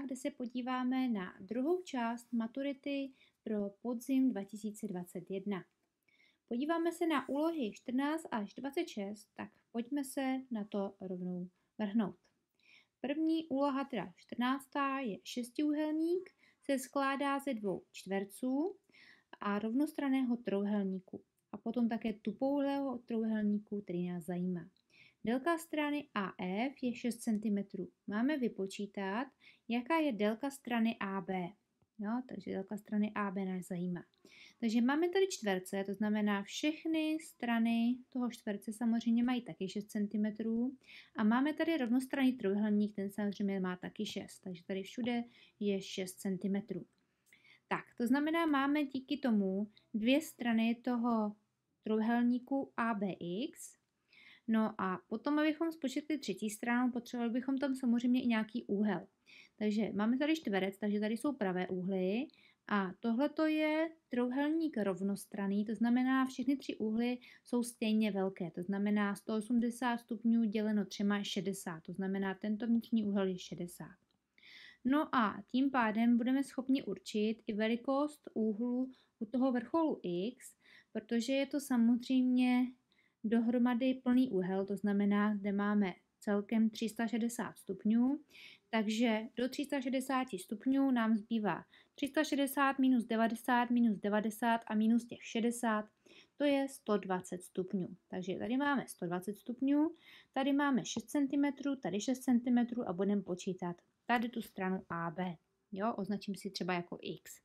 kde se podíváme na druhou část maturity pro podzim 2021. Podíváme se na úlohy 14 až 26, tak pojďme se na to rovnou vrhnout. První úloha, teda 14. je šestiúhelník, se skládá ze dvou čtverců a rovnostraného trouhelníku a potom také tupouhlého trouhelníku, který nás zajímá. Délka strany AF je 6 cm. Máme vypočítat, jaká je délka strany AB. Jo, takže délka strany AB nás zajímá. Takže máme tady čtverce, to znamená všechny strany toho čtverce samozřejmě mají taky 6 cm. A máme tady rovnostranný trojuhelník, ten samozřejmě má taky 6, takže tady všude je 6 cm. Tak, to znamená, máme díky tomu dvě strany toho trojuhelníku ABX, No a potom, abychom spočetli třetí stranu, potřebovali bychom tam samozřejmě i nějaký úhel. Takže máme tady čtverec, takže tady jsou pravé úhly a tohle to je trouhelník rovnostraný, to znamená všechny tři úhly jsou stejně velké, to znamená 180 stupňů děleno třema 60, to znamená tento vnitřní úhel je 60. No a tím pádem budeme schopni určit i velikost úhlu u toho vrcholu x, protože je to samozřejmě dohromady plný úhel, to znamená, kde máme celkem 360 stupňů, takže do 360 stupňů nám zbývá 360 minus 90 minus 90 a minus těch 60, to je 120 stupňů. Takže tady máme 120 stupňů, tady máme 6 cm, tady 6 cm a budeme počítat tady tu stranu AB. Jo, označím si třeba jako x.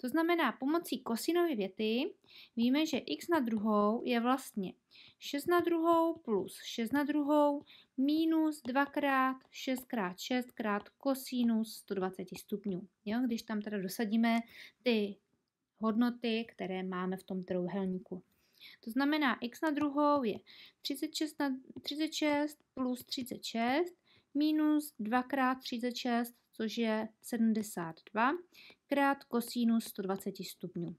To znamená, pomocí kosinové věty víme, že x na druhou je vlastně 6 na druhou plus 6 na druhou minus 2 krát 6 krát 6 krát kosinus 120 stupňů. Jo, když tam teda dosadíme ty hodnoty, které máme v tom trojuhelníku. To znamená, x na druhou je 36, na, 36 plus 36 minus 2 krát 36 což je 72, krát kosinus 120 stupňů.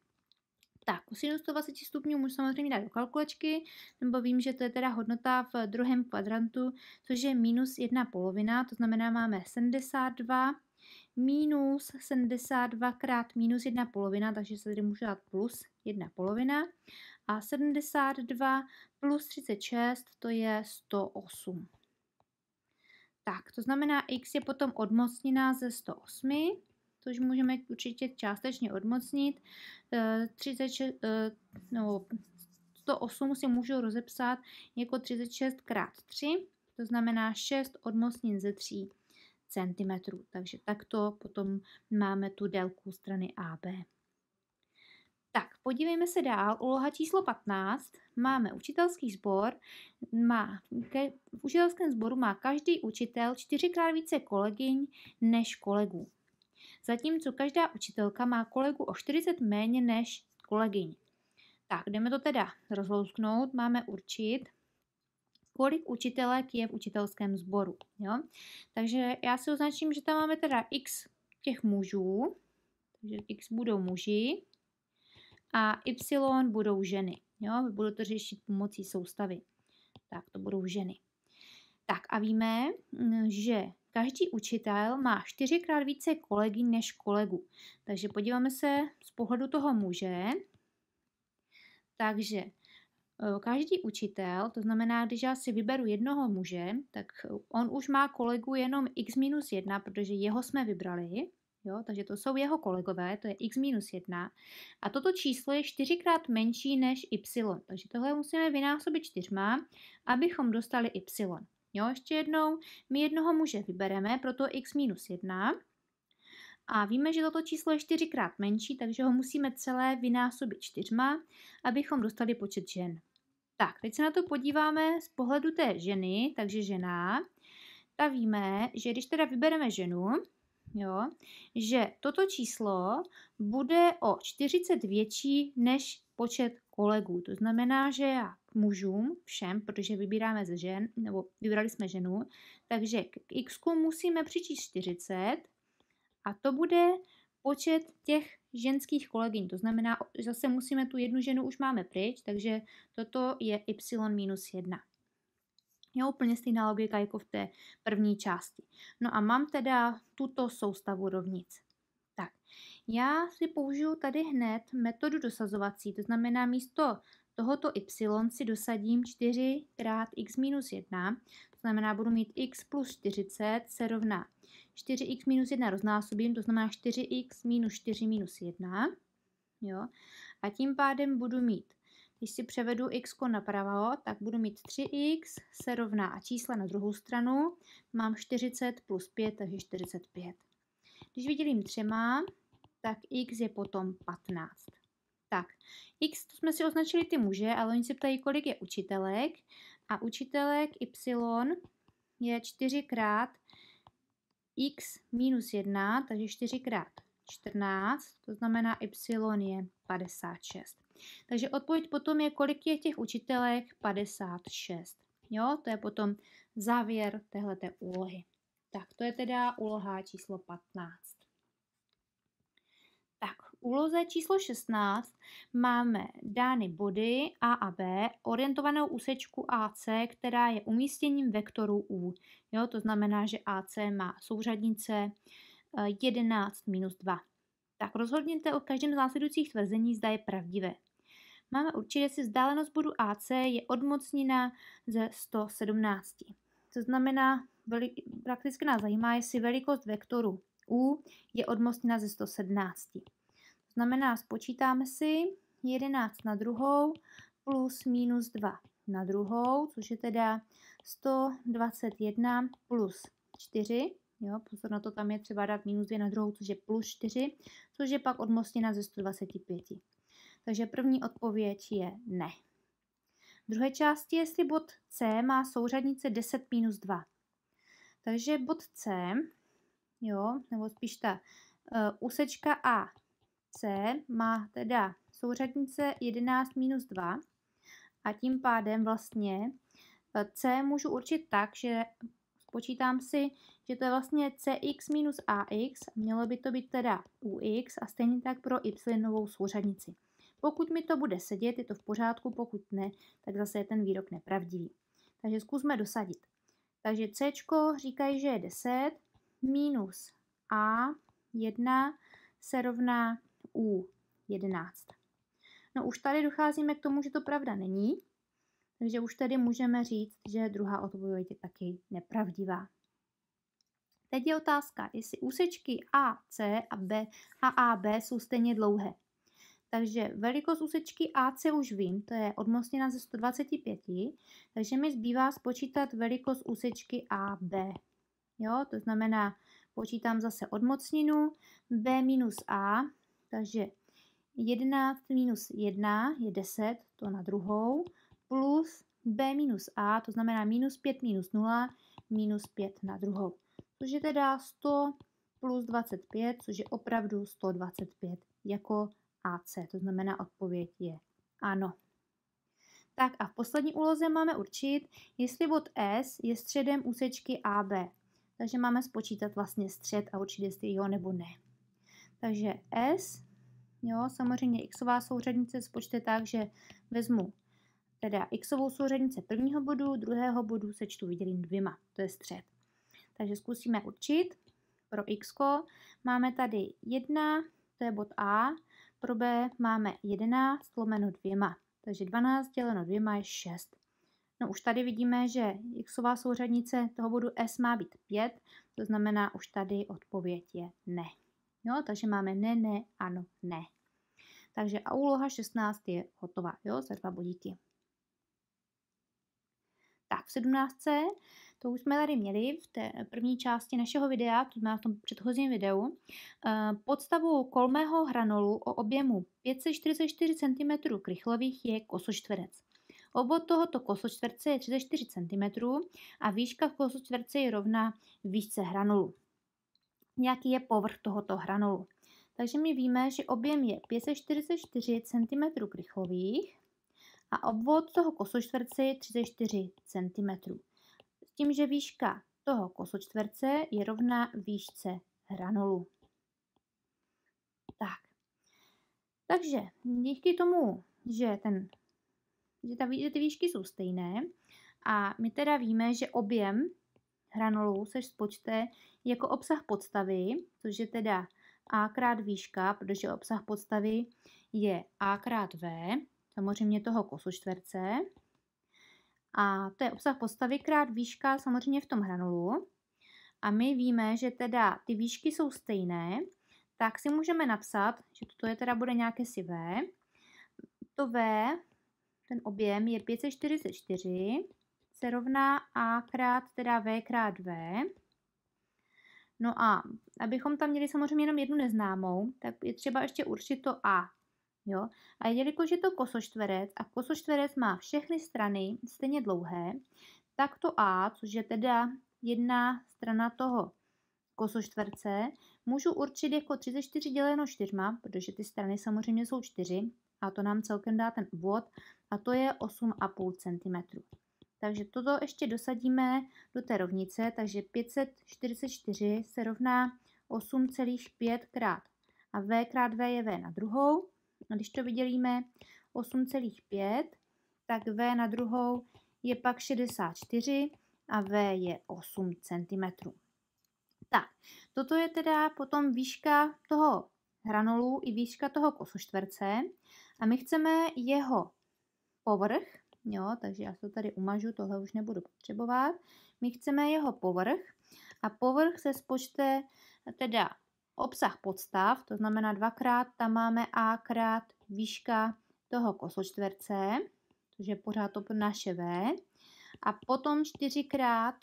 Tak, kosinus 120 stupňů můžu samozřejmě dát do kalkulačky, nebo vím, že to je teda hodnota v druhém kvadrantu, což je minus jedna polovina, to znamená máme 72 minus 72 krát minus jedna polovina, takže se tady můžu dát plus jedna polovina. A 72 plus 36 to je 108. Tak, to znamená, x je potom odmocněná ze 108, což můžeme určitě částečně odmocnit. 36, eh, eh, no, 108 si můžu rozepsat jako 36 krát 3, to znamená 6 odmocnin ze 3 cm. Takže takto potom máme tu délku strany AB. Tak, podívejme se dál. Úloha číslo 15. Máme učitelský sbor. Má, ke, v učitelském sboru má každý učitel čtyřikrát více kolegyň než kolegů. Zatímco každá učitelka má kolegu o 40 méně než kolegyň. Tak, jdeme to teda rozlousknout. Máme určit, kolik učitelek je v učitelském sboru. Takže já si označím, že tam máme teda x těch mužů, takže x budou muži, a Y budou ženy. Jo? Budu to řešit pomocí soustavy. Tak to budou ženy. Tak a víme, mm, že každý učitel má čtyřikrát více kolegy než kolegu. Takže podíváme se z pohledu toho muže. Takže e, každý učitel, to znamená, když já si vyberu jednoho muže, tak on už má kolegu jenom x minus 1, protože jeho jsme vybrali. Jo, takže to jsou jeho kolegové, to je x minus 1. A toto číslo je čtyřikrát menší než y. Takže tohle musíme vynásobit čtyřma, abychom dostali y. Jo, ještě jednou, my jednoho muže vybereme, proto x minus 1. A víme, že toto číslo je čtyřikrát menší, takže ho musíme celé vynásobit čtyřma, abychom dostali počet žen. Tak, teď se na to podíváme z pohledu té ženy, takže žena. Ta víme, že když teda vybereme ženu, jo, že toto číslo bude o 40 větší než počet kolegů. To znamená, že já k mužům všem, protože vybíráme ze žen, nebo vybrali jsme ženu, takže k x musíme přičíst 40 a to bude počet těch ženských kolegyň. To znamená, zase musíme tu jednu ženu už máme pryč, takže toto je y minus 1. Jo, úplně stejná logika jako v té první části. No a mám teda tuto soustavu rovnic. Tak, já si použiju tady hned metodu dosazovací, to znamená místo tohoto y si dosadím 4 krát x minus 1, to znamená budu mít x plus 40 se rovná 4x minus 1 roznásobím, to znamená 4x minus 4 minus 1, jo, a tím pádem budu mít když si převedu x napravo, tak budu mít 3x se rovná a čísla na druhou stranu. Mám 40 plus 5, takže 45. Když vydělím třema, tak x je potom 15. Tak, x to jsme si označili ty muže, ale oni se ptají, kolik je učitelek. A učitelek y je 4 krát x minus 1, takže 4 krát 14, to znamená y je 56. Takže odpověď potom je, kolik je těch učitelek? 56. Jo, to je potom závěr téhleté úlohy. Tak to je teda úloha číslo 15. Tak, úloze číslo 16 máme dány body A a B, orientovanou úsečku AC, která je umístěním vektoru U. Jo, to znamená, že AC má souřadnice 11 eh, minus 2. Tak rozhodněte o každém z následujících tvrzení, zda je pravdivé máme určitě, si vzdálenost bodu AC je odmocnina ze 117. To znamená, prakticky nás zajímá, jestli velikost vektoru U je odmocnina ze 117. To znamená, spočítáme si 11 na druhou plus minus 2 na druhou, což je teda 121 plus 4. Jo, pozor na to, tam je třeba dát minus 2 na druhou, což je plus 4, což je pak odmocněna ze 125. Takže první odpověď je ne. V druhé části, jestli bod C má souřadnice 10 minus 2. Takže bod C, jo, nebo spíš ta uh, úsečka A C má teda souřadnice 11 minus 2 a tím pádem vlastně e, C můžu určit tak, že spočítám si, že to je vlastně Cx minus Ax, mělo by to být teda Ux a stejně tak pro y novou souřadnici. Pokud mi to bude sedět, je to v pořádku, pokud ne, tak zase je ten výrok nepravdivý. Takže zkusme dosadit. Takže C říkají, že je 10 minus A 1 se rovná U 11. No už tady docházíme k tomu, že to pravda není, takže už tady můžeme říct, že druhá odpověď je taky nepravdivá. Teď je otázka, jestli úsečky AC a B a AB jsou stejně dlouhé. Takže velikost úsečky AC už vím, to je odmocněna ze 125, takže mi zbývá spočítat velikost úsečky AB. Jo, to znamená, počítám zase odmocninu B minus A, takže 11 minus 1 je 10, to na druhou, plus B minus A, to znamená minus 5 minus 0, minus 5 na druhou. Což je teda 100 plus 25, což je opravdu 125 jako C. to znamená odpověď je ano. Tak a v poslední úloze máme určit, jestli bod S je středem úsečky AB. Takže máme spočítat vlastně střed a určit, jestli jo nebo ne. Takže S, jo, samozřejmě xová souřadnice spočte tak, že vezmu teda xovou souřadnice prvního bodu, druhého bodu sečtu vydělím dvěma, to je střed. Takže zkusíme určit. Pro x máme tady 1, to je bod A, pro B máme 11 lomeno 2, takže 12 děleno 2 je 6. No už tady vidíme, že xová souřadnice toho bodu S má být 5, to znamená už tady odpověď je ne. Jo, takže máme ne, ne, ano, ne. Takže a úloha 16 je hotová, jo, za dva bodíky. Tak v 17. To už jsme tady měli v té první části našeho videa, to znamená v tom předchozím videu. Eh, podstavu kolmého hranolu o objemu 544 cm krychlových je kosočtverec. Obvod tohoto kosočtverce je 34 cm a výška kosočtverce je rovná výšce hranolu. Jaký je povrch tohoto hranolu? Takže my víme, že objem je 544 cm krychlových a obvod toho kosočtverce je 34 cm tím, že výška toho kosočtverce je rovná výšce hranolu. Tak. Takže díky tomu, že, ten, že, ta, že ty výšky jsou stejné a my teda víme, že objem hranolů se spočte jako obsah podstavy, což je teda a krát výška, protože obsah podstavy je a krát v, samozřejmě toho kosočtverce, a to je obsah postavy krát výška samozřejmě v tom hranolu A my víme, že teda ty výšky jsou stejné, tak si můžeme napsat, že toto je teda bude nějaké si V. To V, ten objem je 544, se rovná A krát teda V krát V. No a abychom tam měli samozřejmě jenom jednu neznámou, tak je třeba ještě určit to A. Jo? A jelikož je to kosočtverec a kosočtverec má všechny strany stejně dlouhé, tak to A, což je teda jedna strana toho kosoštverce, můžu určit jako 34 děleno 4, protože ty strany samozřejmě jsou 4 a to nám celkem dá ten úvod a to je 8,5 cm. Takže toto ještě dosadíme do té rovnice, takže 544 se rovná 8,5 krát a V krát V je V na druhou a když to vydělíme 8,5, tak V na druhou je pak 64 a V je 8 cm. Tak, toto je teda potom výška toho hranolu i výška toho kosočtverce a my chceme jeho povrch, jo, takže já to tady umažu, tohle už nebudu potřebovat. My chceme jeho povrch a povrch se spočte teda obsah podstav, to znamená dvakrát tam máme a krát výška toho kosočtverce, což je pořád to naše v. A potom čtyřikrát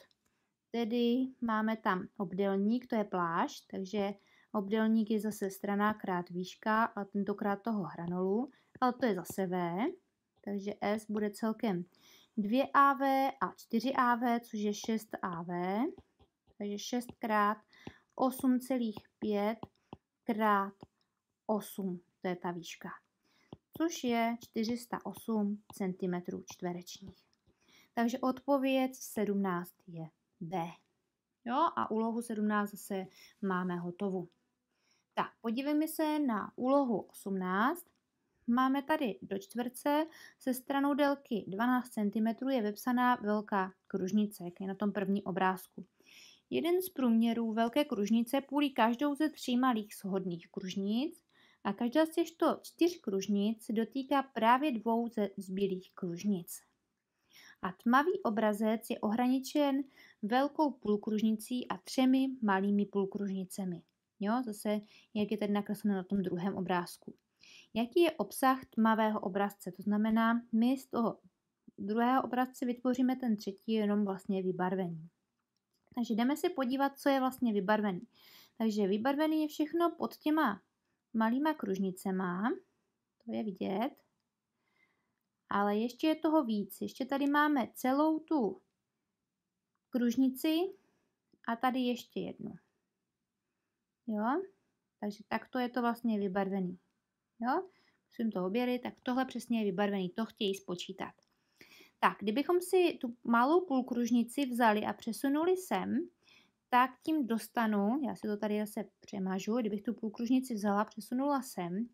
tedy máme tam obdelník, to je pláž, takže obdelník je zase strana krát výška a tentokrát toho hranolu, ale to je zase v, takže s bude celkem 2AV a 4AV, což je 6AV, takže 6 krát 5 krát 8, to je ta výška, což je 408 cm čtverečních. Takže odpověď 17 je B. Jo, a úlohu 17 zase máme hotovu. Tak, podívejme se na úlohu 18. Máme tady do čtverce se stranou délky 12 cm je vepsaná velká kružnice, jak je na tom první obrázku. Jeden z průměrů velké kružnice půlí každou ze tří malých shodných kružnic a každá z těchto čtyř kružnic se dotýká právě dvou ze zbylých kružnic. A tmavý obrazec je ohraničen velkou půlkružnicí a třemi malými půlkružnicemi. Jo, zase, jak je tady nakresleno na tom druhém obrázku. Jaký je obsah tmavého obrazce? To znamená, my z toho druhého obrazce vytvoříme ten třetí jenom vlastně vybarvení. Takže jdeme se podívat, co je vlastně vybarvený. Takže vybarvený je všechno pod těma malýma kružnicema. To je vidět. Ale ještě je toho víc. Ještě tady máme celou tu kružnici a tady ještě jednu. Jo? Takže takto je to vlastně vybarvený. Jo? Musím to oběry, tak tohle přesně je vybarvený. To chtějí spočítat. Tak, kdybychom si tu malou půlkružnici vzali a přesunuli sem, tak tím dostanu, já si to tady zase přemažu, kdybych tu půlkružnici vzala, přesunula sem,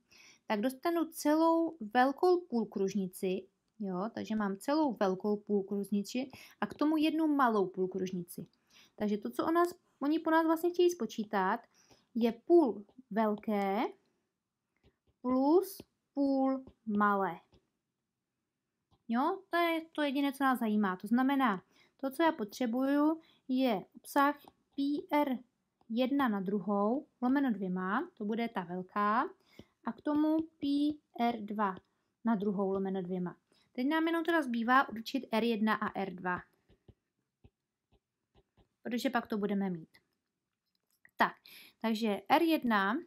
tak dostanu celou velkou půlkružnici, jo, takže mám celou velkou půlkružnici a k tomu jednu malou půlkružnici. Takže to, co o nás, oni po nás vlastně chtějí spočítat, je půl velké plus půl malé. Jo, to je to jediné, co nás zajímá. To znamená, to, co já potřebuju, je obsah PR 1 na druhou, lomeno dvěma, to bude ta velká, a k tomu PR2 na druhou lomeno dvěma. Teď nám jenom teda zbývá určit R1 a R2, protože pak to budeme mít. Tak, takže R1,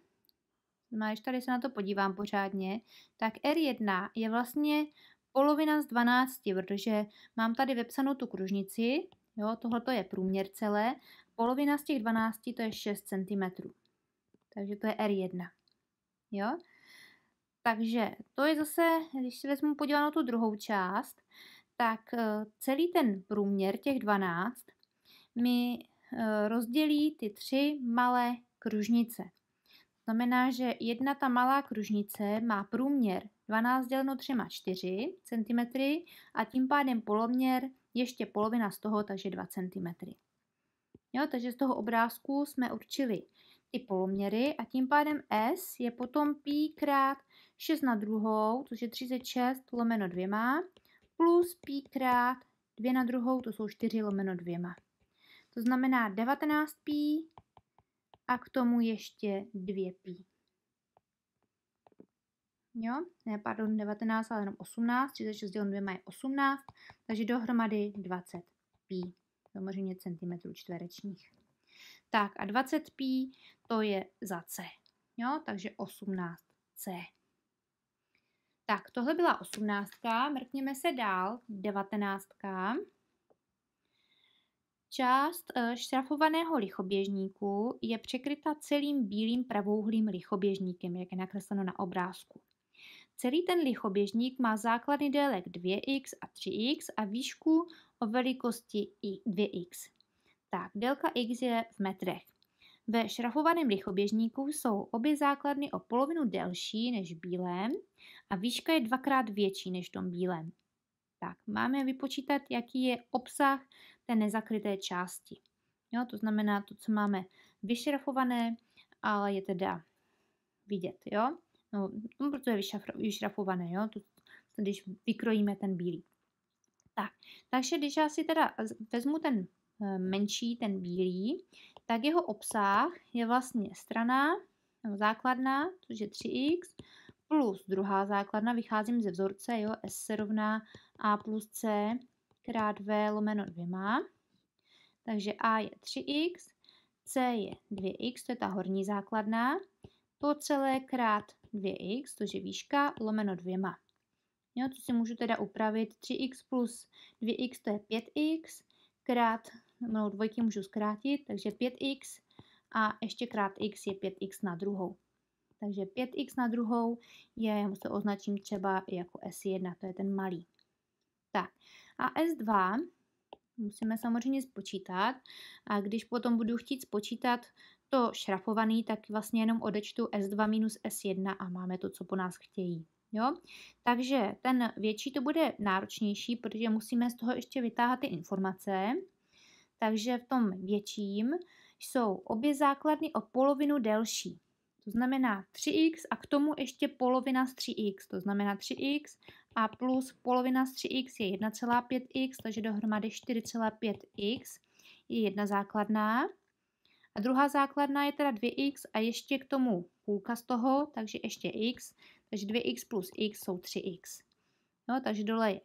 no když tady se na to podívám pořádně, tak R1 je vlastně polovina z 12, protože mám tady vepsanou tu kružnici, jo, tohle je průměr celé, polovina z těch 12 to je 6 cm. Takže to je R1. Jo? Takže to je zase, když si vezmu podívanou tu druhou část, tak eh, celý ten průměr těch 12 mi eh, rozdělí ty tři malé kružnice. To znamená, že jedna ta malá kružnice má průměr 12 děleno 3 má 4 cm a tím pádem poloměr ještě polovina z toho, takže 2 cm. Jo, takže z toho obrázku jsme určili ty poloměry a tím pádem S je potom pi krát 6 na druhou, což je 36 lomeno 2, plus pi krát 2 na druhou, to jsou 4 lomeno 2. To znamená 19 pi a k tomu ještě 2 pi jo, ne, pardon, 19, ale jenom 18, 36 děleno 2 je 18, takže dohromady 20 pí, samozřejmě centimetrů čtverečních. Tak a 20 pí to je za C, jo, takže 18 C. Tak, tohle byla 18. mrkněme se dál, 19. Část eh, štrafovaného lichoběžníku je překryta celým bílým pravouhlým lichoběžníkem, jak je nakresleno na obrázku. Celý ten lichoběžník má základy délek 2x a 3x a výšku o velikosti 2x. Tak, délka x je v metrech. Ve šrafovaném lichoběžníku jsou obě základny o polovinu delší než v bílém a výška je dvakrát větší než v tom bílém. Tak, máme vypočítat, jaký je obsah té nezakryté části. Jo, to znamená to, co máme vyšrafované, ale je teda vidět. Jo? no, no, proto je vyšrafované, jo, to, když vykrojíme ten bílý. Tak, takže když já si teda vezmu ten eh, menší, ten bílý, tak jeho obsah je vlastně strana, nebo základna, což je 3x, plus druhá základna, vycházím ze vzorce, jo, S se rovná A plus C krát V lomeno dvěma. Takže A je 3x, C je 2x, to je ta horní základna, to celé krát 2x, což je výška, lomeno dvěma. Jo, to si můžu teda upravit 3x plus 2x, to je 5x, krát, no dvojky můžu zkrátit, takže 5x a ještě krát x je 5x na druhou. Takže 5x na druhou je, já to označím třeba jako S1, to je ten malý. Tak a S2 musíme samozřejmě spočítat a když potom budu chtít spočítat to šrafovaný, tak vlastně jenom odečtu S2 minus S1 a máme to, co po nás chtějí. Jo? Takže ten větší to bude náročnější, protože musíme z toho ještě vytáhat ty informace. Takže v tom větším jsou obě základny o polovinu delší. To znamená 3x a k tomu ještě polovina z 3x, to znamená 3x a plus polovina z 3x je 1,5x, takže dohromady 4,5x je jedna základná. A druhá základna je teda 2x a ještě k tomu půlka z toho, takže ještě x, takže 2x plus x jsou 3x. No, takže dole je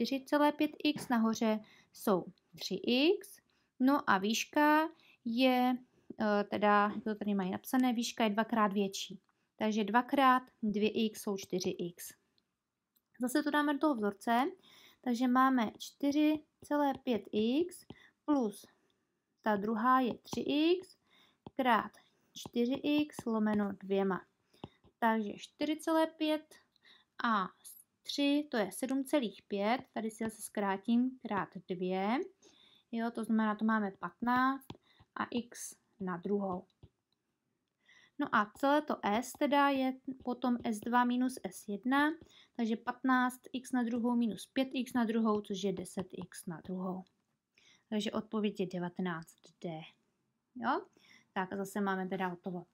4,5x, nahoře jsou 3x, no a výška je, eh, teda, jak to tady mají napsané, výška je dvakrát větší. Takže dvakrát 2x jsou 4x. Zase to dáme do toho vzorce, takže máme 4,5x plus ta druhá je 3x krát 4x lomeno dvěma. Takže 4,5 a 3, to je 7,5, tady si zase zkrátím, krát 2. Jo, to znamená, to máme 15 a x na druhou. No a celé to s teda je potom s2 minus s1, takže 15x na druhou minus 5x na druhou, což je 10x na druhou. Takže odpověď je 19D. Jo? Tak a zase máme teda hotovo.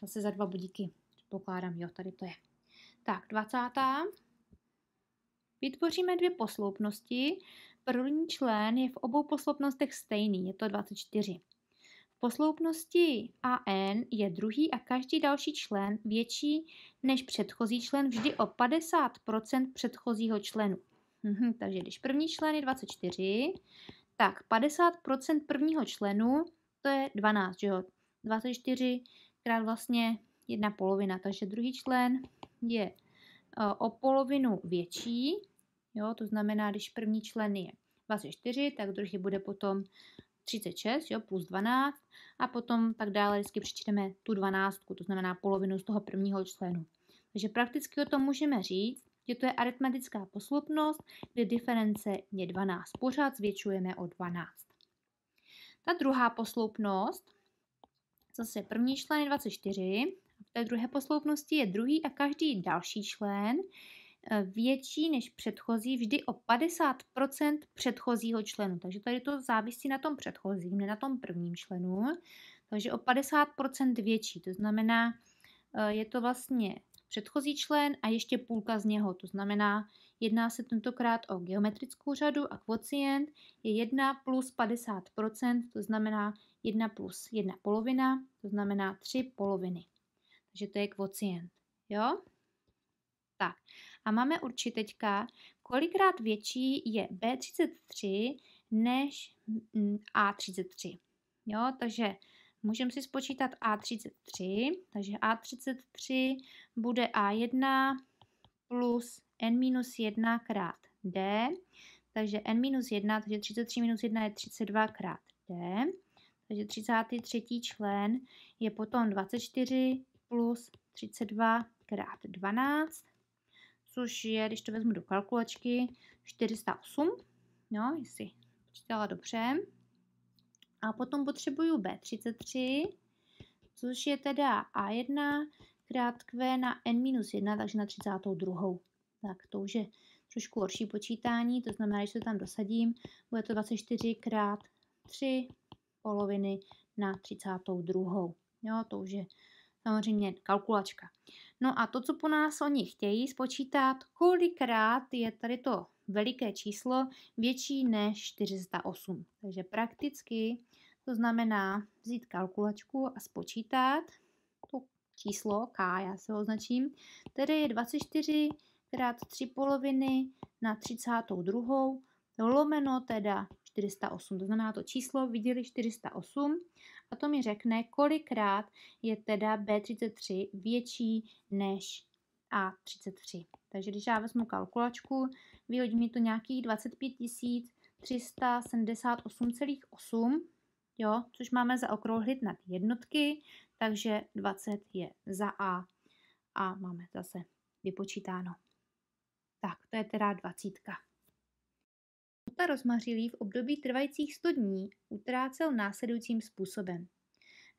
Zase za dva budíky pokládám, jo, tady to je. Tak, 20. Vytvoříme dvě posloupnosti. První člen je v obou posloupnostech stejný, je to 24. V posloupnosti AN je druhý a každý další člen větší než předchozí člen vždy o 50 předchozího členu. Mhm, takže když první člen je 24, tak 50% prvního členu, to je 12, že jo? 24 krát vlastně jedna polovina, takže druhý člen je e, o polovinu větší, jo? To znamená, když první člen je 24, tak druhý bude potom 36, jo, plus 12 a potom tak dále vždycky přičteme tu 12, to znamená polovinu z toho prvního členu. Takže prakticky o tom můžeme říct, že to je aritmetická posloupnost, kde diference je 12. Pořád zvětšujeme o 12. Ta druhá posloupnost, zase první člen je 24, v té druhé posloupnosti je druhý a každý další člen eh, větší než předchozí vždy o 50% předchozího členu. Takže tady to závisí na tom předchozím, ne na tom prvním členu. Takže o 50% větší, to znamená, eh, je to vlastně předchozí člen a ještě půlka z něho, to znamená, jedná se tentokrát o geometrickou řadu a kvocient je 1 plus 50%, to znamená 1 plus 1 polovina, to znamená 3 poloviny. Takže to je kvocient, jo? Tak a máme určit teďka, kolikrát větší je B33 než mm, A33. Jo, takže Můžeme si spočítat A33, takže A33 bude A1 plus n minus 1 krát d, takže n minus 1, takže 33 minus 1 je 32 krát d, takže 33. člen je potom 24 plus 32 krát 12, což je, když to vezmu do kalkulačky, 408, no, jestli počítala dobře, a potom potřebuju B33, což je teda A1 krát Q na N minus 1, takže na 32. Tak to už je trošku horší počítání, to znamená, že to tam dosadím, bude to 24 krát 3 poloviny na 32. Jo, to už je samozřejmě kalkulačka. No a to, co po nás oni chtějí spočítat, kolikrát je tady to veliké číslo větší než 408. Takže prakticky to znamená vzít kalkulačku a spočítat to číslo K, já se ho označím, které je 24 krát 3 poloviny na 32. lomeno teda 408, to znamená to číslo, viděli 408 a to mi řekne, kolikrát je teda B33 větší než A33. Takže když já vezmu kalkulačku, vyhodí mi to nějakých 25 378,8 jo, což máme zaokrouhlit na jednotky, takže 20 je za A a máme zase vypočítáno. Tak, to je teda dvacítka. Hmota rozmařilý v období trvajících 100 dní utrácel následujícím způsobem.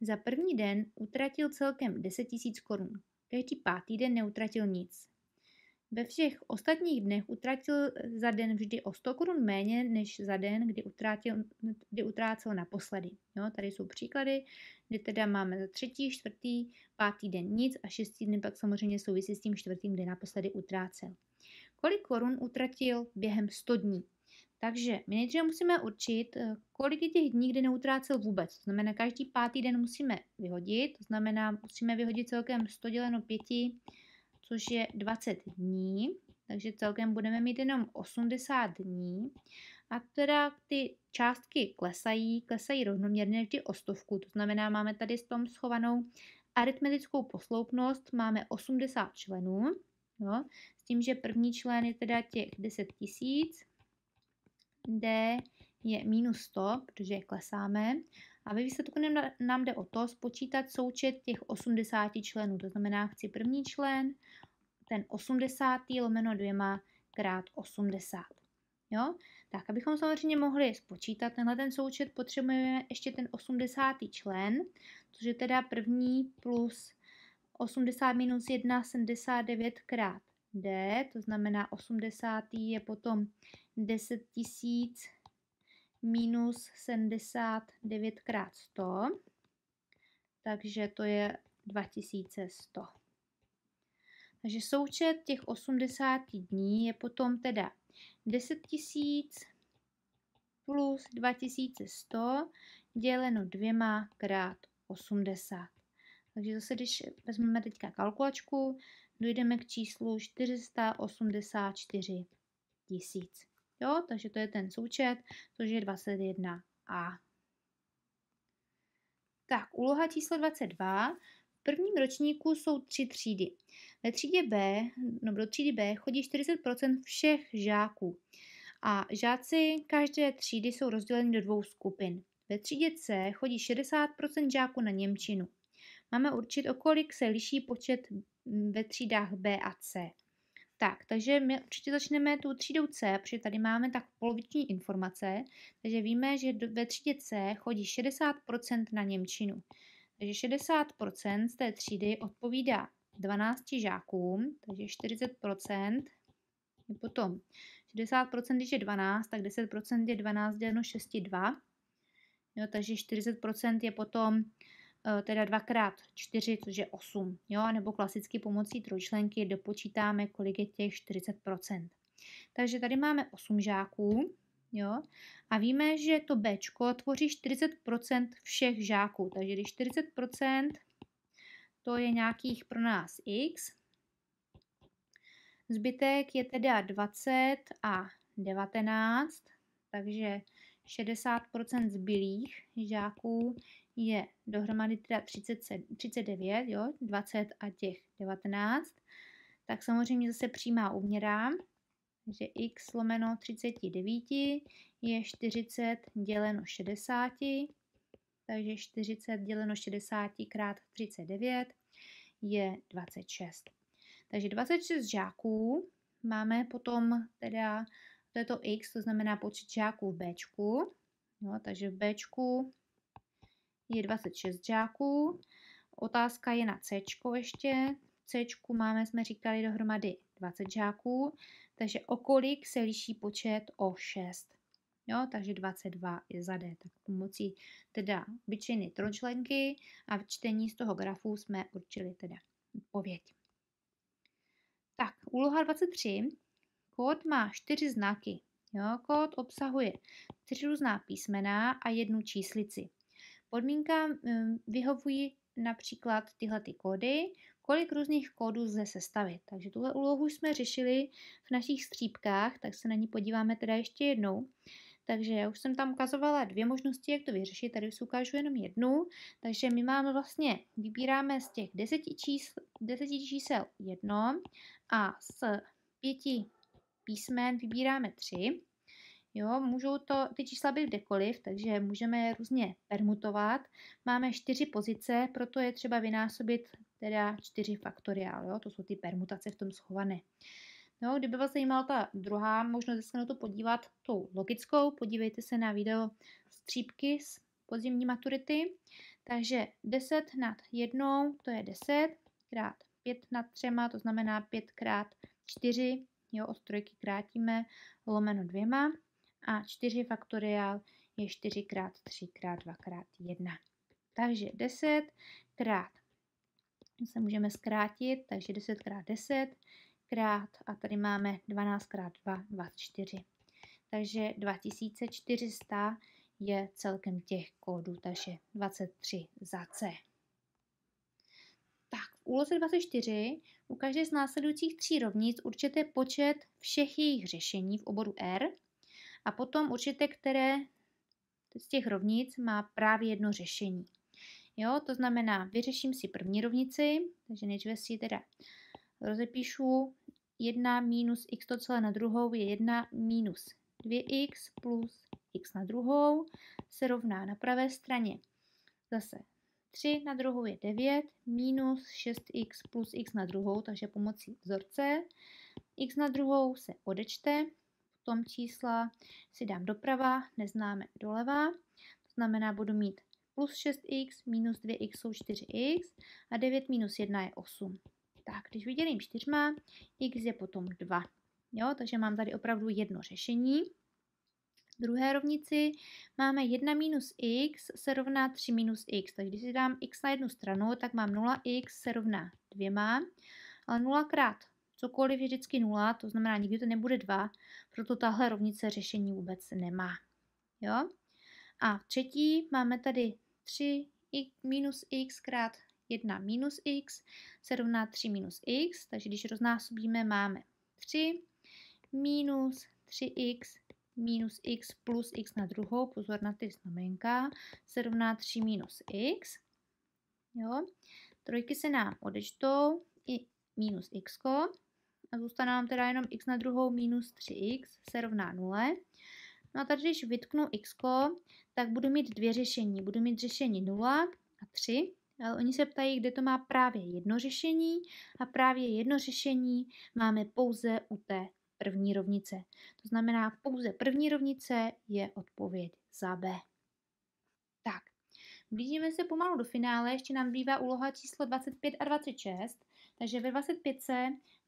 Za první den utratil celkem 10 000 korun. Každý pátý den neutratil nic. Ve všech ostatních dnech utratil za den vždy o 100 korun méně, než za den, kdy, utratil, kdy utrácel naposledy. Jo, tady jsou příklady, kdy teda máme za třetí, čtvrtý, pátý den nic a šestý den pak samozřejmě souvisí s tím čtvrtým, kdy naposledy utrácel. Kolik korun utratil během 100 dní? Takže my nejdříve musíme určit, kolik je těch dní, kdy neutrácel vůbec. To znamená, každý pátý den musíme vyhodit, to znamená, musíme vyhodit celkem 100 děleno 5, což je 20 dní, takže celkem budeme mít jenom 80 dní. A teda ty částky klesají, klesají rovnoměrně vždy o stovku, to znamená, máme tady s tom schovanou aritmetickou posloupnost, máme 80 členů, jo, s tím, že první člen je teda těch 10 000. D, je minus 100, protože klesáme. A ve výsledku nám jde o to spočítat součet těch 80 členů. To znamená, chci první člen, ten 80. lomeno 2 krát 80. Jo? Tak, abychom samozřejmě mohli spočítat tenhle ten součet, potřebujeme ještě ten 80. člen, což je teda první plus 80 minus 1, 79 krát d, to znamená 80. je potom 10 000 minus 79 krát 100, takže to je 2100. Takže součet těch 80 dní je potom teda 10 000 plus 2100 děleno dvěma krát 80. Takže zase, když vezmeme teďka kalkulačku, dojdeme k číslu 484 000. Jo, takže to je ten součet, což je 21a. Tak, úloha číslo 22. V prvním ročníku jsou tři třídy. Ve třídě B, no do třídy B chodí 40% všech žáků. A žáci každé třídy jsou rozděleni do dvou skupin. Ve třídě C chodí 60% žáků na Němčinu. Máme určit, o kolik se liší počet ve třídách B a C. Tak, takže my určitě začneme tu třídou C, protože tady máme tak poloviční informace, takže víme, že ve třídě C chodí 60% na Němčinu. Takže 60% z té třídy odpovídá 12 žákům, takže 40% je potom 60%, když je 12, tak 10% je 12 děleno 6, 2. Jo, takže 40% je potom Eh, teda dvakrát čtyři, což je 8, jo? nebo klasicky pomocí trojčlenky dopočítáme, kolik je těch 40%. Takže tady máme 8 žáků jo? a víme, že to B tvoří 40% všech žáků, takže když 40% to je nějakých pro nás x, zbytek je teda 20 a 19, takže 60 zbylých žáků je dohromady teda 30, 39, jo, 20 a těch 19, tak samozřejmě zase přímá uměra, že x lomeno 39 je 40 děleno 60, takže 40 děleno 60 krát 39 je 26. Takže 26 žáků máme potom teda to je to x, to znamená počet žáků v B. Jo, takže v B je 26 žáků. Otázka je na C ještě. C máme, jsme říkali, dohromady 20 žáků, takže o kolik se liší počet o 6. Jo, takže 22 je za D. Tak pomocí teda byčiny trojčlenky a v čtení z toho grafu jsme určili teda odpověď. Tak, úloha 23 Kód má čtyři znaky. Jo, kód obsahuje tři různá písmena a jednu číslici. Podmínkám hm, vyhovují například tyhle ty kódy, kolik různých kódů lze sestavit. Takže tuhle úlohu jsme řešili v našich střípkách, tak se na ní podíváme teda ještě jednou. Takže já už jsem tam ukazovala dvě možnosti, jak to vyřešit, tady už ukážu jenom jednu. Takže my máme vlastně, vybíráme z těch deseti, čísl, deseti čísel jedno a z pěti písmen vybíráme tři. Jo, můžou to ty čísla být kdekoliv, takže můžeme je různě permutovat. Máme čtyři pozice, proto je třeba vynásobit teda čtyři faktoriál. Jo? To jsou ty permutace v tom schované. No, kdyby vás zajímala ta druhá možnost, se na to podívat tou logickou, podívejte se na video střípky z podzimní maturity. Takže 10 nad jednou, to je 10, krát 5 nad 3, to znamená 5 krát 4, Jo, od trojky krátíme lomeno dvěma a 4 faktoriál je 4 krát 3 krát 2 krát 1. Takže 10 krát se můžeme zkrátit, takže 10 krát 10 krát a tady máme 12 krát 2, 24. Takže 2400 je celkem těch kódů, takže 23 za C úloze 24 u každé z následujících tří rovnic určete počet všech jejich řešení v oboru R a potom určité, které z těch rovnic má právě jedno řešení. Jo, to znamená, vyřeším si první rovnici, takže nejdříve si teda rozepíšu 1 minus x to celé na druhou je 1 minus 2x plus x na druhou se rovná na pravé straně zase 3 na druhou je 9, minus 6x plus x na druhou, takže pomocí vzorce. x na druhou se odečte, potom čísla si dám doprava, neznáme doleva, to znamená budu mít plus 6x, minus 2x jsou 4x a 9 minus 1 je 8. Tak, když vydělím 4, x je potom 2. Jo, takže mám tady opravdu jedno řešení druhé rovnici máme 1 minus x se rovná 3 minus x. Takže když si dám x na jednu stranu, tak mám 0x se rovná 2, ale 0 krát cokoliv je vždycky 0, to znamená nikdy to nebude 2, proto tahle rovnice řešení vůbec nemá. Jo? A třetí máme tady 3 x minus x krát 1 minus x se rovná 3 minus x, takže když roznásobíme, máme 3 minus 3x minus x plus x na druhou, pozor na ty znamenka, se rovná 3 minus x. Jo? Trojky se nám odečtou, i minus x, a zůstane nám teda jenom x na druhou minus 3x se rovná 0. No a tady, když vytknu x, tak budu mít dvě řešení. Budu mít řešení 0 a 3, ale oni se ptají, kde to má právě jedno řešení a právě jedno řešení máme pouze u té první rovnice. To znamená, pouze první rovnice je odpověď za B. Tak, blížíme se pomalu do finále, ještě nám bývá úloha číslo 25 a 26, takže ve 25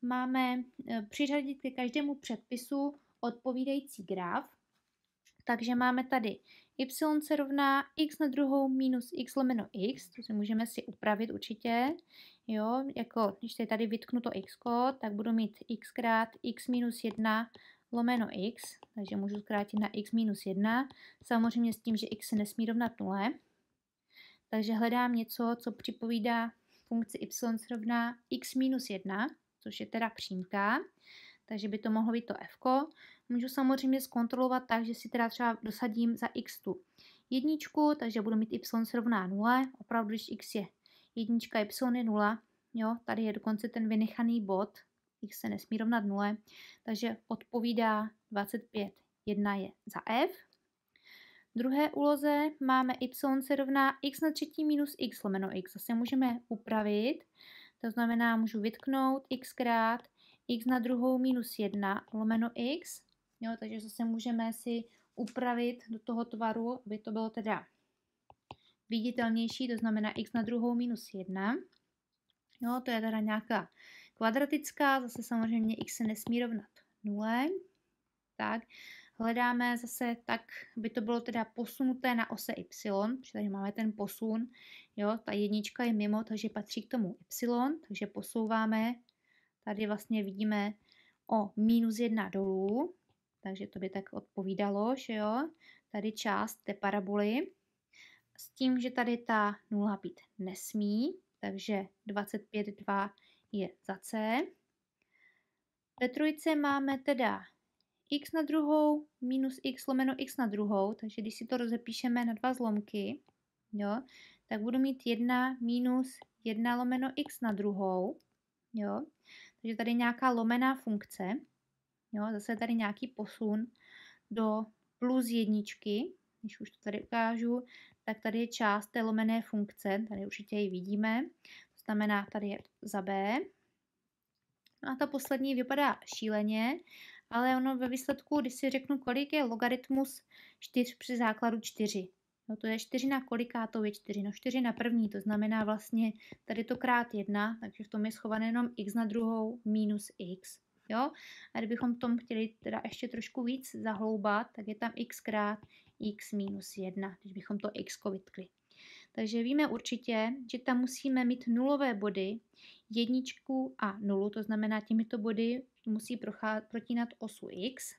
máme eh, přiřadit ke každému předpisu odpovídající graf, takže máme tady y se rovná x na druhou minus x lomeno x, to si můžeme si upravit určitě, Jo, jako když se tady vytknu to x, tak budu mít x krát x minus 1 lomeno x, takže můžu zkrátit na x minus 1, samozřejmě s tím, že x se nesmí rovnat nule. Takže hledám něco, co připovídá funkci y srovná x minus 1, což je teda přímka, takže by to mohlo být to f. -ko. Můžu samozřejmě zkontrolovat tak, že si teda třeba dosadím za x tu jedničku, takže budu mít y srovná 0, opravdu když x je jednička y je 0, jo, tady je dokonce ten vynechaný bod, x se nesmí rovnat 0, takže odpovídá 25. 1 je za f. V druhé úloze máme y se rovná x na třetí minus x lomeno x. Zase můžeme upravit, to znamená můžu vytknout x krát x na druhou minus 1 lomeno x. Jo, takže zase můžeme si upravit do toho tvaru, aby to bylo teda viditelnější, to znamená x na druhou minus 1. Jo, no, to je teda nějaká kvadratická, zase samozřejmě x se nesmí rovnat 0. Tak, hledáme zase tak, by to bylo teda posunuté na ose y, protože tady máme ten posun, jo, ta jednička je mimo, takže patří k tomu y, takže posouváme, tady vlastně vidíme o minus 1 dolů, takže to by tak odpovídalo, že jo, tady část té paraboly, s tím, že tady ta nula být nesmí, takže 25,2 je za C. Ve trojce máme teda x na druhou minus x lomeno x na druhou, takže když si to rozepíšeme na dva zlomky, jo, tak budu mít 1 minus 1 lomeno x na druhou, jo, takže tady nějaká lomená funkce, jo, zase tady nějaký posun do plus jedničky, když už to tady ukážu, tak tady je část té lomené funkce, tady určitě ji vidíme, to znamená, tady je za B. No a ta poslední vypadá šíleně, ale ono ve výsledku, když si řeknu, kolik je logaritmus 4 při základu 4, No to je 4 na to je 4? No 4 na první, to znamená vlastně tady to krát 1, takže v tom je schované jenom x na druhou minus x. Jo? A kdybychom v tom chtěli teda ještě trošku víc zahloubat, tak je tam x krát x minus 1, když bychom to x vytkli. Takže víme určitě, že tam musíme mít nulové body, jedničku a nulu, to znamená těmito body musí protínat osu x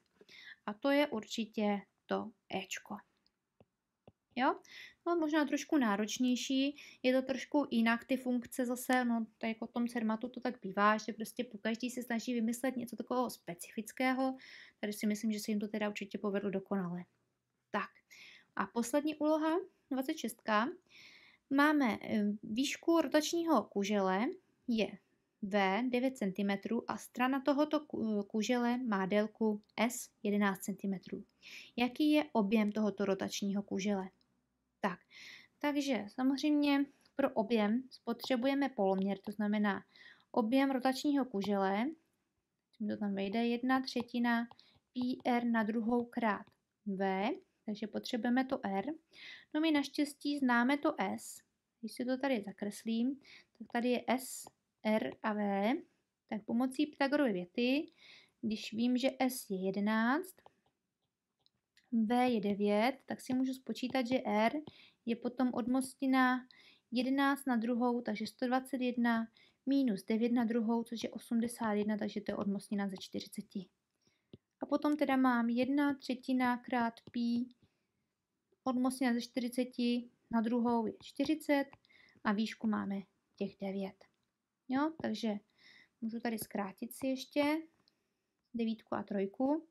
a to je určitě to ečko. Jo? No možná trošku náročnější, je to trošku jinak ty funkce zase, no tak jako tom cermatu to tak bývá, že prostě po každý se snaží vymyslet něco takového specifického, tady si myslím, že se jim to teda určitě povedlo dokonale. Tak a poslední úloha, 26. Máme eh, výšku rotačního kužele, je V 9 cm a strana tohoto eh, kužele má délku S 11 cm. Jaký je objem tohoto rotačního kužele? Tak, takže samozřejmě pro objem spotřebujeme poloměr, to znamená objem rotačního kužele, to tam vejde, jedna třetina PR na druhou krát V takže potřebujeme to R. No my naštěstí známe to S. Když si to tady zakreslím, tak tady je S, R a V. Tak pomocí Pythagorovy věty, když vím, že S je 11, V je 9, tak si můžu spočítat, že R je potom odmostina 11 na druhou, takže 121 minus 9 na druhou, což je 81, takže to je odmostnina ze 40. A potom teda mám 1 třetina krát pí odmocněna ze 40 na druhou je 40 a výšku máme těch 9. Jo, takže můžu tady zkrátit si ještě 9 a 3,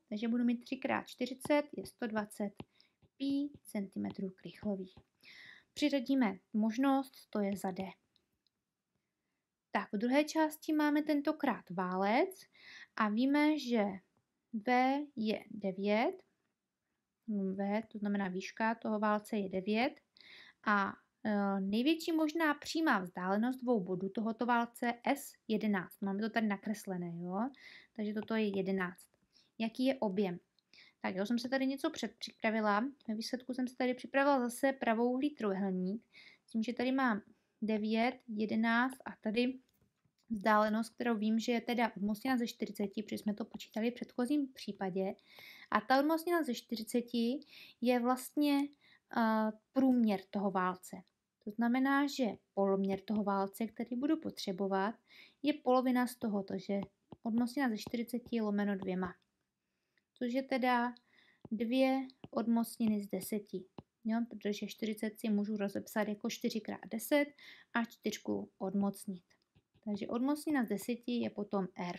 takže budu mít 3 krát 40 je 120 pí cm krychlových. Přiřadíme možnost, to je za D. Tak, v druhé části máme tentokrát válec a víme, že v je 9, V, to znamená výška toho válce je 9 a e, největší možná přímá vzdálenost dvou bodů tohoto válce S11. Máme to tady nakreslené, jo? Takže toto je 11. Jaký je objem? Tak já jsem se tady něco předpřipravila. Ve výsledku jsem se tady připravila zase pravouhlý trojuhelník. Tím, že tady mám 9, 11 a tady vzdálenost, kterou vím, že je teda odmocněna ze 40, protože jsme to počítali v předchozím případě. A ta odmocněna ze 40 je vlastně uh, průměr toho válce. To znamená, že poloměr toho válce, který budu potřebovat, je polovina z toho, že odmocněna ze 40 lomeno dvěma. Což je teda dvě odmocniny z 10. Jo, protože 40 si můžu rozepsat jako 4 x 10 a 4 odmocnit. Takže odmocnina z 10 je potom R.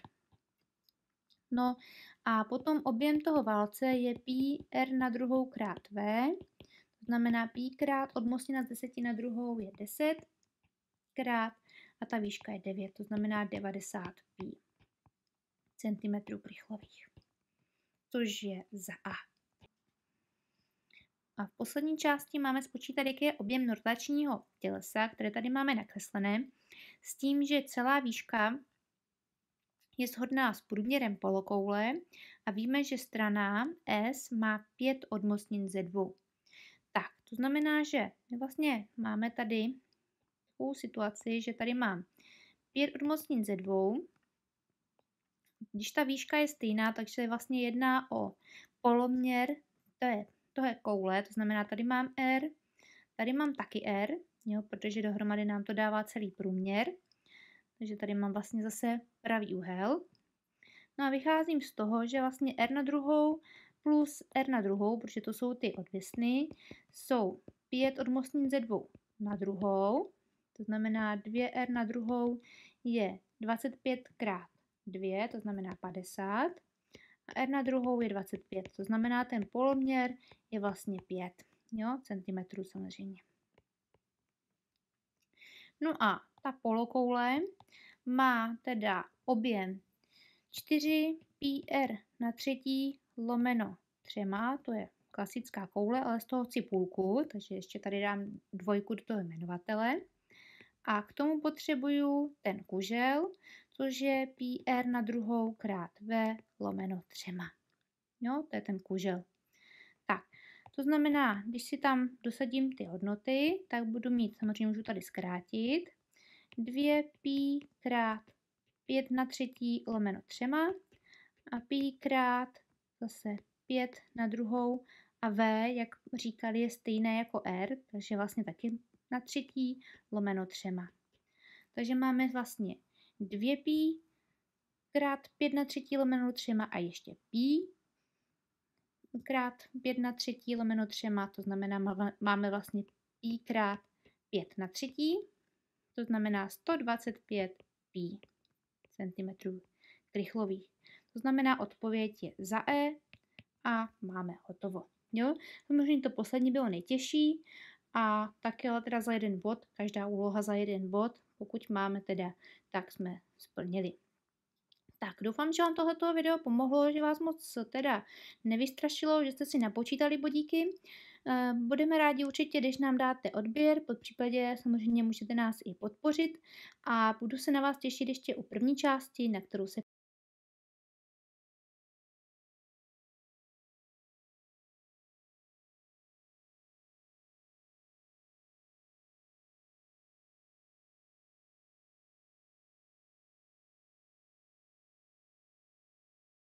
No a potom objem toho válce je pi r na druhou krát v, to znamená pi krát odmocnina z 10 na druhou je 10 krát a ta výška je 9, to znamená 90 pi centimetrů prychlových. což je za A. A v poslední části máme spočítat, jaký je objem rotačního tělesa, které tady máme nakreslené s tím, že celá výška je shodná s průměrem polokoule a víme, že strana S má 5 odmostnin ze 2. Tak, to znamená, že my vlastně máme tady takovou situaci, že tady mám 5 odmostnin ze 2. Když ta výška je stejná, takže se vlastně jedná o poloměr to je, to je koule, to znamená, tady mám R, tady mám taky R, jo, protože dohromady nám to dává celý průměr. Takže tady mám vlastně zase pravý úhel. No a vycházím z toho, že vlastně r na druhou plus r na druhou, protože to jsou ty odvěsny, jsou 5 odmostnin ze 2 na druhou, to znamená 2r na druhou je 25 krát 2, to znamená 50, a r na druhou je 25, to znamená ten poloměr je vlastně 5 jo, centimetrů samozřejmě. No a ta polokoule má teda objem 4 πr na třetí lomeno třema, to je klasická koule, ale z toho chci půlku, takže ještě tady dám dvojku do toho jmenovatele. A k tomu potřebuju ten kužel, což je πr na druhou krát v lomeno třema. Jo, to je ten kužel. To znamená, když si tam dosadím ty hodnoty, tak budu mít, samozřejmě můžu tady zkrátit, 2π krát 5 na třetí lomeno třema a π krát zase 5 na druhou a v, jak říkali, je stejné jako r, takže vlastně taky na třetí lomeno třema. Takže máme vlastně 2π krát 5 na třetí lomeno třema a ještě π krát 5 na třetí lomeno třema, to znamená máme vlastně pi krát 5 na třetí, to znamená 125 pi centimetrů krychlových. To znamená odpověď je za E a máme hotovo. Jo? Samozřejmě to poslední bylo nejtěžší a také ale teda za jeden bod, každá úloha za jeden bod, pokud máme teda, tak jsme splnili. Tak doufám, že vám tohleto video pomohlo, že vás moc teda nevystrašilo, že jste si napočítali bodíky. Eh, budeme rádi určitě, když nám dáte odběr, pod případě samozřejmě můžete nás i podpořit a budu se na vás těšit ještě u první části, na kterou se